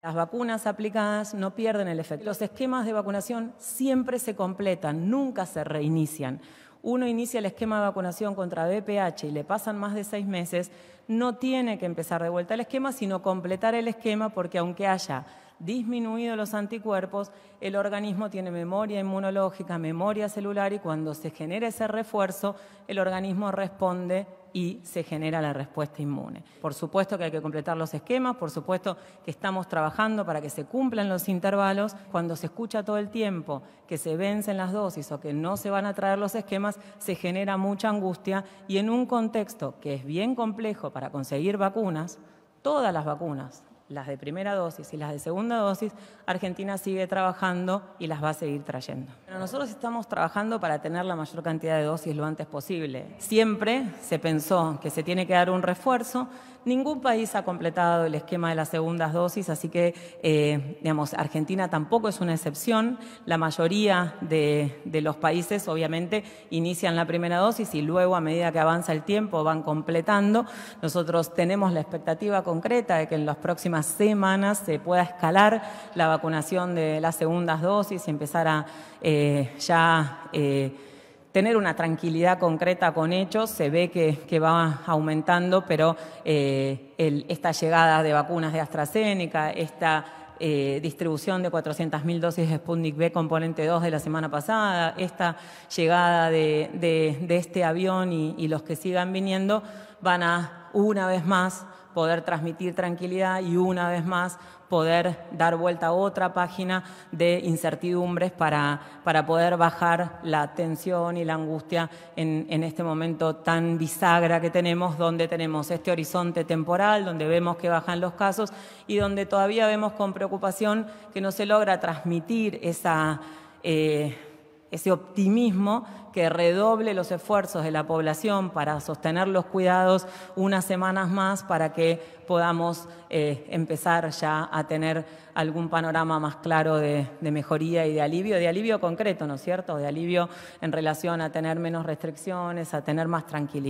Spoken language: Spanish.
Las vacunas aplicadas no pierden el efecto. Los esquemas de vacunación siempre se completan, nunca se reinician. Uno inicia el esquema de vacunación contra VPH y le pasan más de seis meses, no tiene que empezar de vuelta el esquema, sino completar el esquema porque aunque haya disminuido los anticuerpos, el organismo tiene memoria inmunológica, memoria celular y cuando se genera ese refuerzo, el organismo responde y se genera la respuesta inmune. Por supuesto que hay que completar los esquemas, por supuesto que estamos trabajando para que se cumplan los intervalos. Cuando se escucha todo el tiempo que se vencen las dosis o que no se van a traer los esquemas, se genera mucha angustia y en un contexto que es bien complejo para conseguir vacunas, todas las vacunas, las de primera dosis y las de segunda dosis, Argentina sigue trabajando y las va a seguir trayendo. nosotros estamos trabajando para tener la mayor cantidad de dosis lo antes posible. Siempre se pensó que se tiene que dar un refuerzo. Ningún país ha completado el esquema de las segundas dosis, así que, eh, digamos, Argentina tampoco es una excepción. La mayoría de, de los países, obviamente, inician la primera dosis y luego, a medida que avanza el tiempo, van completando. Nosotros tenemos la expectativa concreta de que en las próximas semanas se pueda escalar la vacunación de las segundas dosis y empezar a eh, ya eh, tener una tranquilidad concreta con hechos. Se ve que, va aumentando, pero eh, esta llegada de vacunas de AstraZeneca, esta distribución de 400.000 dosis de Sputnik B componente 2 de la semana pasada, esta llegada de, este avión y los que sigan viniendo van a una vez más poder transmitir tranquilidad y una vez más poder dar vuelta a otra página de incertidumbres para, poder bajar la tensión y la angustia en, este momento tan bisagra que tenemos, donde tenemos este horizonte temporal, donde vemos que bajan los casos y donde todavía vemos con preocupación que no se logra transmitir esa... Eh, ese optimismo que redoble los esfuerzos de la población para sostener los cuidados unas semanas más para que podamos eh, empezar ya a tener algún panorama más claro de, mejoría y de alivio, de alivio concreto, ¿no es cierto? De alivio en relación a tener menos restricciones, a tener más tranquilidad.